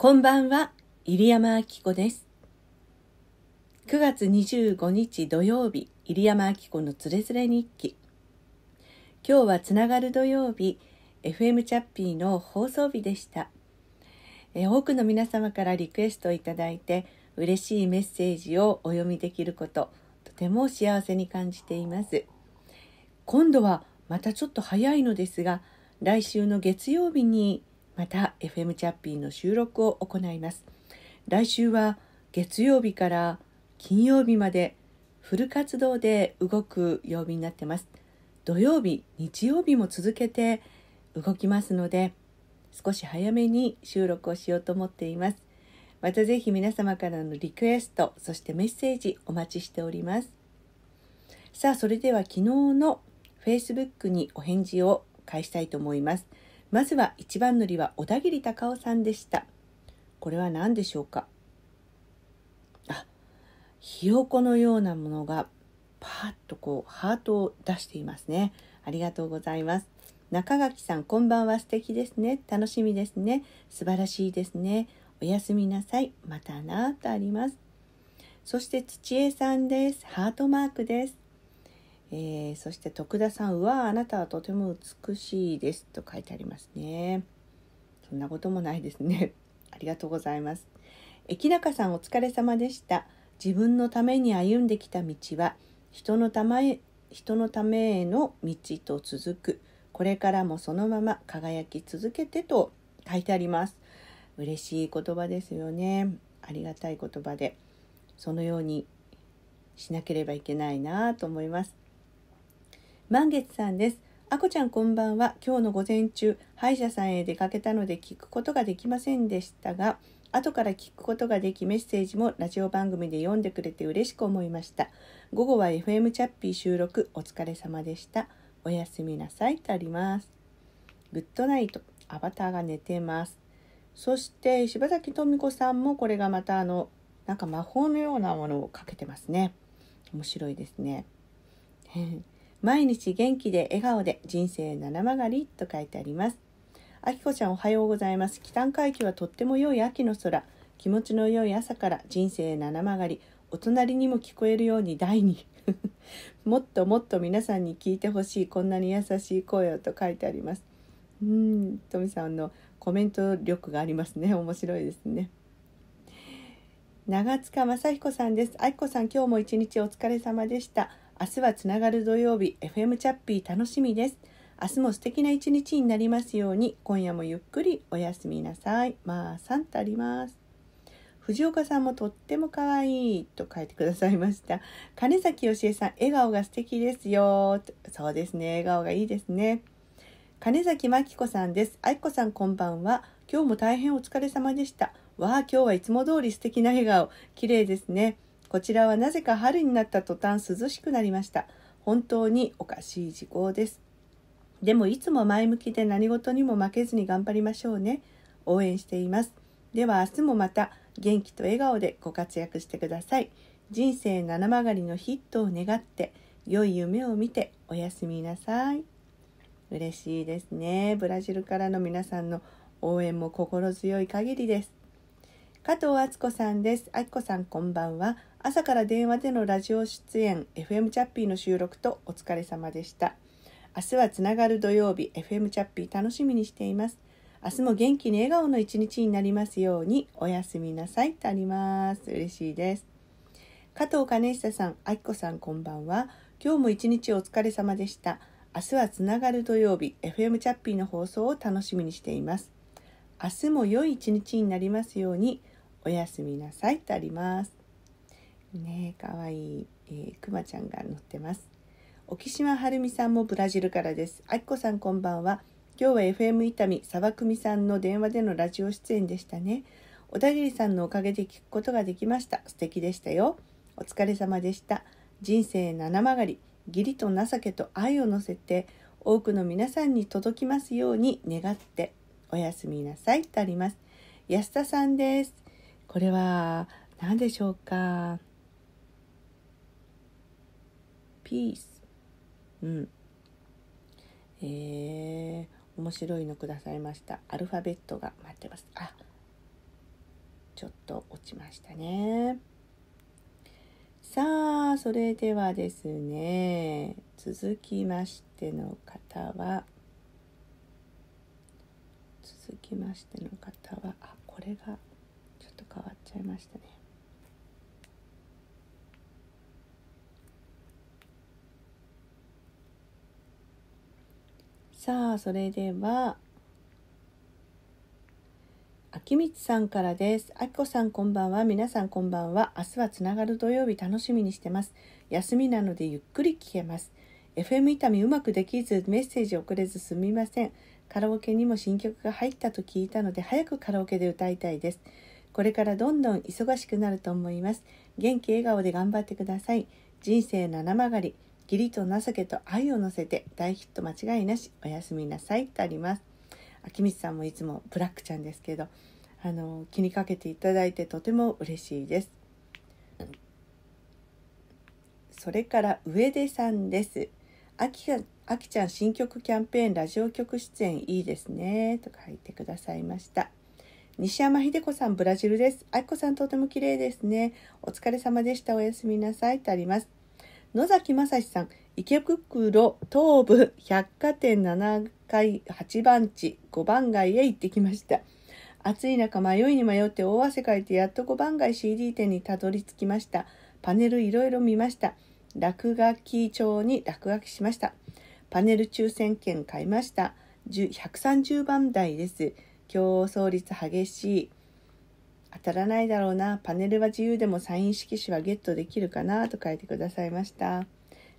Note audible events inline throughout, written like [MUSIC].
こんばんは、入山明子です。9月25日土曜日、入山明子のつれづれ日記。今日はつながる土曜日、FM チャッピーの放送日でした。え多くの皆様からリクエストをいただいて、嬉しいメッセージをお読みできること、とても幸せに感じています。今度はまたちょっと早いのですが、来週の月曜日にまた FM チャッピーの収録を行います。来週は月曜日から金曜日までフル活動で動く曜日になってます。土曜日、日曜日も続けて動きますので、少し早めに収録をしようと思っています。また是非皆様からのリクエスト、そしてメッセージお待ちしております。さあ、それでは昨日の Facebook にお返事を返したいと思います。まずは一番乗りは小田切隆夫さんでしたこれは何でしょうかあひよこのようなものがパーッとこうハートを出していますねありがとうございます中垣さんこんばんは素敵ですね楽しみですね素晴らしいですねおやすみなさいまたなとありますそして土江さんですハートマークですえー、そして徳田さんはあなたはとても美しいですと書いてありますねそんなこともないですね [LAUGHS] ありがとうございます駅中さんお疲れ様でした自分のために歩んできた道は人のため人のためへの道と続くこれからもそのまま輝き続けてと書いてあります嬉しい言葉ですよねありがたい言葉でそのようにしなければいけないなと思います満月さんです。あこちゃんこんばんは。今日の午前中、歯医者さんへ出かけたので聞くことができませんでしたが、後から聞くことができメッセージもラジオ番組で読んでくれて嬉しく思いました。午後は FM チャッピー収録お疲れ様でした。おやすみなさいとあります。グッドナイト。アバターが寝てます。そして柴崎富子さんもこれがまたあのなんか魔法のようなものをかけてますね。面白いですね。毎日元気で笑顔で人生七曲がりと書いてあります。あきこちゃんおはようございます。北海域はとっても良い秋の空。気持ちの良い朝から人生七曲がり。お隣にも聞こえるように第2。[LAUGHS] もっともっと皆さんに聞いてほしいこんなに優しい声をと書いてあります。うんトミさんのコメント力がありますね面白いですね。長塚雅彦さんです。愛子さん今日も一日お疲れ様でした。明日はつながる土曜日 FM チャッピー楽しみです明日も素敵な一日になりますように今夜もゆっくりおやすみなさいまあさんとあります藤岡さんもとっても可愛いと書いてくださいました金崎よしさん笑顔が素敵ですよそうですね笑顔がいいですね金崎真紀子さんです愛子さんこんばんは今日も大変お疲れ様でしたわあ今日はいつも通り素敵な笑顔綺麗ですねこちらはなぜか春になった途端涼しくなりました。本当におかしい事効です。でもいつも前向きで何事にも負けずに頑張りましょうね。応援しています。では明日もまた元気と笑顔でご活躍してください。人生七曲がりのヒットを願って良い夢を見ておやすみなさい。嬉しいですね。ブラジルからの皆さんの応援も心強い限りです。加藤敦子さんです。あきこさんこんばんは。朝から電話でのラジオ出演、FM チャッピーの収録とお疲れ様でした。明日はつながる土曜日、FM チャッピー楽しみにしています。明日も元気に笑顔の一日になりますように、おやすみなさいとあります。嬉しいです。加藤兼久さん、あきこさんこんばんは。今日も一日お疲れ様でした。明日はつながる土曜日、FM チャッピーの放送を楽しみにしています。明日も良い一日になりますように、おやすみなさいとあります。ねえ、かわいい、えー、くまちゃんが乗ってます。沖島はるみさんもブラジルからです。あきこさんこんばんは。今日は FM 伊丹、沢久美さんの電話でのラジオ出演でしたね。小田切さんのおかげで聞くことができました。素敵でしたよ。お疲れ様でした。人生七曲り、義理と情けと愛を乗せて、多くの皆さんに届きますように願って、おやすみなさいとあります。安田さんです。これは何でしょうかピースうんえー、面白いのくださいましたアルファベットが待ってますあちょっと落ちましたねさあそれではですね続きましての方は続きましての方はあこれが変わっちゃいましたねさあそれでは秋光さんからです。あきこさんこんばんは。皆さんこんばんは。明日はつながる土曜日楽しみにしてます。休みなのでゆっくり聞けます。FM 痛みうまくできずメッセージ送れずすみません。カラオケにも新曲が入ったと聞いたので早くカラオケで歌いたいです。これからどんどん忙しくなると思います元気笑顔で頑張ってください人生七曲がり義理と情けと愛を乗せて大ヒット間違いなしおやすみなさいとあります秋光さんもいつもブラックちゃんですけどあの気にかけていただいてとても嬉しいですそれから上出さんです秋きあちゃん新曲キャンペーンラジオ局出演いいですねと書いてくださいました西山秀子さん、ブラジルです。愛子さん、とても綺麗ですね。お疲れ様でした。おやすみなさい。とあります。野崎正史さん、池袋東部百貨店7階8番地5番街へ行ってきました。暑い中迷いに迷って大汗かいてやっと5番街 CD 店にたどり着きました。パネルいろいろ見ました。落書き帳に落書きしました。パネル抽選券買いました。130番台です。競争率激しい。当たらないだろうな。パネルは自由でもサイン色紙はゲットできるかなと書いてくださいました。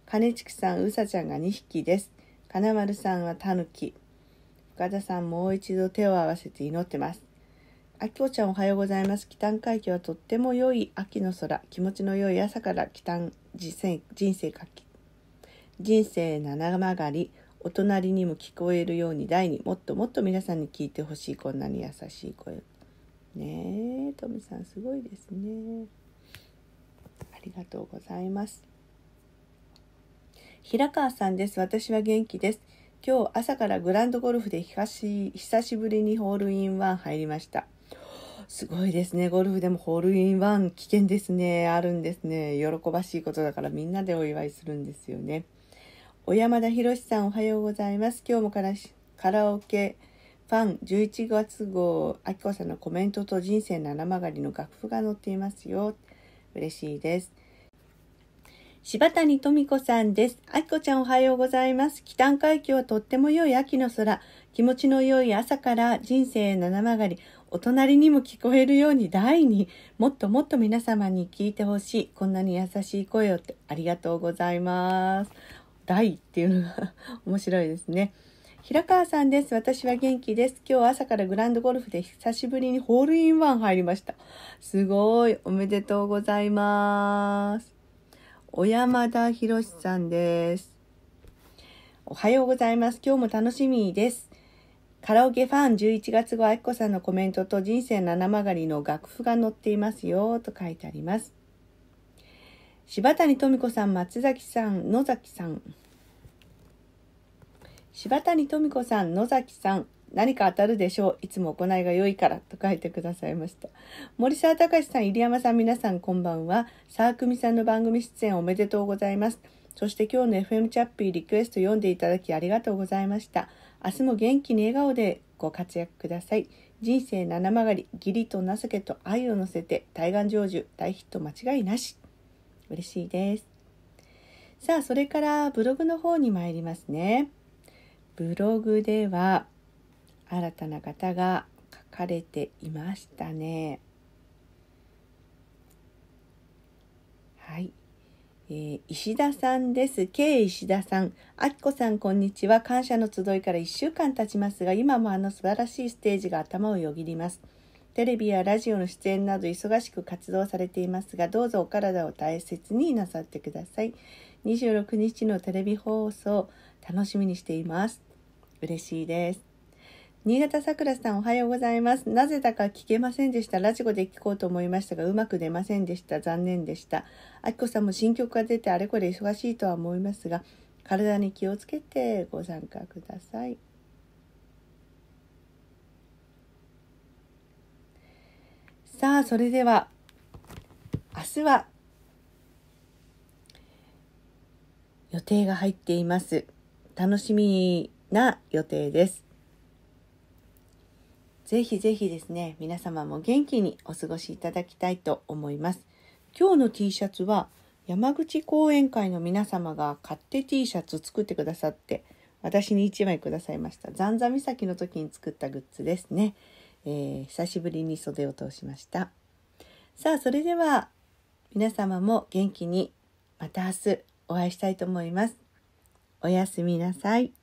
金畜さん、うさちゃんが2匹です。金丸さんはたぬき。深田さん、もう一度手を合わせて祈ってます。あきこちゃんおはようございます。北端海峡はとっても良い秋の空。気持ちの良い朝から北端人生人生かき。人生七曲がり。お隣にも聞こえるように第にもっともっと皆さんに聞いてほしいこんなに優しい声ねえトミさんすごいですねありがとうございます平川さんです私は元気です今日朝からグランドゴルフで久しぶりにホールインワン入りましたすごいですね。ゴルフでもホールインワン危険ですね。あるんですね。喜ばしいことだからみんなでお祝いするんですよね。小山田博さんおはようございます。今日もからしカラオケファン11月号、あきこさんのコメントと人生七曲りの楽譜が載っていますよ。嬉しいです。柴谷富子さんです。あきこちゃんおはようございます。北安海峡はとっても良い秋の空。気持ちの良い朝から人生七曲り、お隣にも聞こえるように第二もっともっと皆様に聞いてほしい。こんなに優しい声をありがとうございます。大っていうのが面白いですね。平川さんです。私は元気です。今日朝からグランドゴルフで久しぶりにホールインワン入りました。すごい。おめでとうございます。小山田博さんです。おはようございます。今日も楽しみです。カラオケファン11月後、あきこさんのコメントと人生七曲りの楽譜が載っていますよ、と書いてあります。柴谷富子さん、松崎さん、野崎さん、柴谷富子さん、野崎さん、何か当たるでしょう。いつも行いが良いから。と書いてくださいました。森沢隆さん、入山さん、皆さんこんばんは。沢久美さんの番組出演おめでとうございます。そして今日の FM チャッピーリクエスト読んでいただきありがとうございました。明日も元気に笑顔でご活躍ください。人生七曲り、義理と情けと愛を乗せて、対岸成就、大ヒット間違いなし。嬉しいです。さあ、それからブログの方に参りますね。ブログでは新たな方が書かれていましたね。はい。え石田さんです。K 石田さん。あきこさん、こんにちは。感謝の集いから1週間経ちますが、今もあの素晴らしいステージが頭をよぎります。テレビやラジオの出演など忙しく活動されていますが、どうぞお体を大切になさってください。26日のテレビ放送、楽しみにしています。嬉しいです。新潟さくらさんおはようございます。なぜだか聞けませんでした。ラジコで聞こうと思いましたが、うまく出ませんでした。残念でした。あきこさんも新曲が出てあれこれ忙しいとは思いますが、体に気をつけてご参加ください。さあ、それでは、明日は予定が入っています。楽しみな予定です。ぜひぜひですね、皆様も元気にお過ごしいただきたいと思います。今日の T シャツは山口講演会の皆様が買って T シャツ作ってくださって私に1枚くださいました。ザンザ岬の時に作ったグッズですね。えー、久しぶりに袖を通しました。さあ、それでは皆様も元気にまた明日お会いしたいと思います。おやすみなさい。